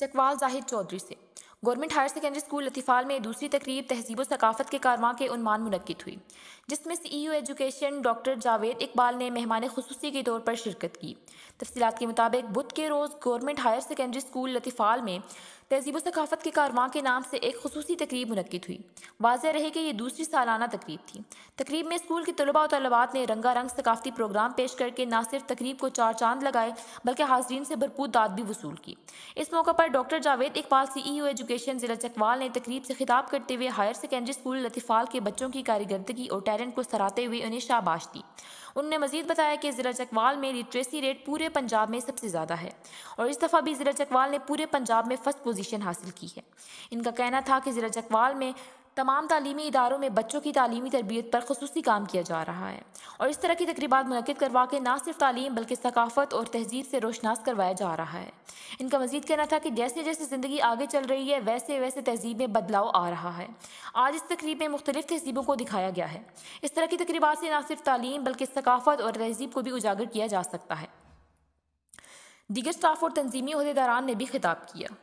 चकवाल जाहिद चौधरी से government higher secondary school Latifal में दूसरी तकरीब तहजीब सकाफ़त के कारवां के उनमान मनक़द हुई जिसमें C E education doctor Javed Iqbal ने मेहमान खसूसी के तौर पर शिरकत की तफसीत के मुताबिक बुध के रोज़ government higher secondary school Latifal में तहजीब सकाफ़त के कारवां के नाम से एक खसूसी तकरीब मनद हुई वाज रहे कि यह दूसरी सालाना तकरीब थी तकरीब में स्कूल के तलबा और तलबात ने रंगारंग सकाफ़ती प्रोग्राम पेश करके न सिर्फ तकरीब को चार चांद लगाए बल्कि हाजरीन से भरपूर दाद भी वसूल की इस मौके पर doctor Javed Iqbal CEO education e जिला चकवाल ने तकरीब से खिताब करते हुए हायर सेकेंडरी स्कूल लतीफ़ाल के बच्चों की कारदगी और टैलेंट को सराहते हुए उन्हें शाबाश दी उन्होंने मजीद बताया कि ज़िला चकवाल में लिटरेसी रेट पूरे पंजाब में सबसे ज़्यादा है और इस दफ़ा भी ज़िला चकवाल ने पूरे पंजाब में फर्स्ट पोजीशन हासिल की है इनका कहना था कि ज़िला चकवाल में तमाम तलीमी इदारों में बच्चों की तलीमी तरबियत पर खसूस काम किया जा रहा है और इस तरह की तकरीबा मनकद करवा के ना सिर्फ तालीम बल्कि सकाफत और तहजीब से रोशनास करवाया जा रहा है इनका मजीद कहना था कि जैसे जैसे ज़िंदगी आगे चल रही है वैसे वैसे तहजीब में बदलाव आ रहा है आज इस तकरीब में मुख्तलिफ तहजीबों को दिखाया गया है इस तरह की तकरीबा से ना सिर्फ तालीम बल्कि सकाफत और तहजीब को भी उजागर किया जा सकता है दीगर स्टाफ और तनजीमी अहदेदारान ने भी खिताब किया